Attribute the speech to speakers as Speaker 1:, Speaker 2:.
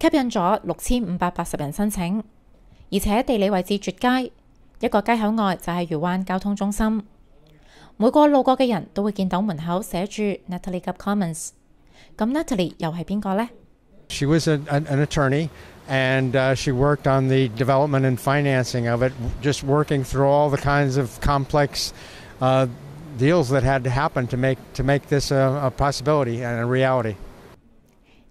Speaker 1: 吸引咗六千五百八十人申请，而且地理位置绝佳，一个街口外就系渔湾交通中心。每个路过嘅人都会见到门口写住 Natalie Gubb Commons。咁 Natalie
Speaker 2: She was an, an attorney. and uh, she worked on the development and financing of it, just working through all the kinds of complex uh, deals that had to happen to make to make this a, a possibility and a reality.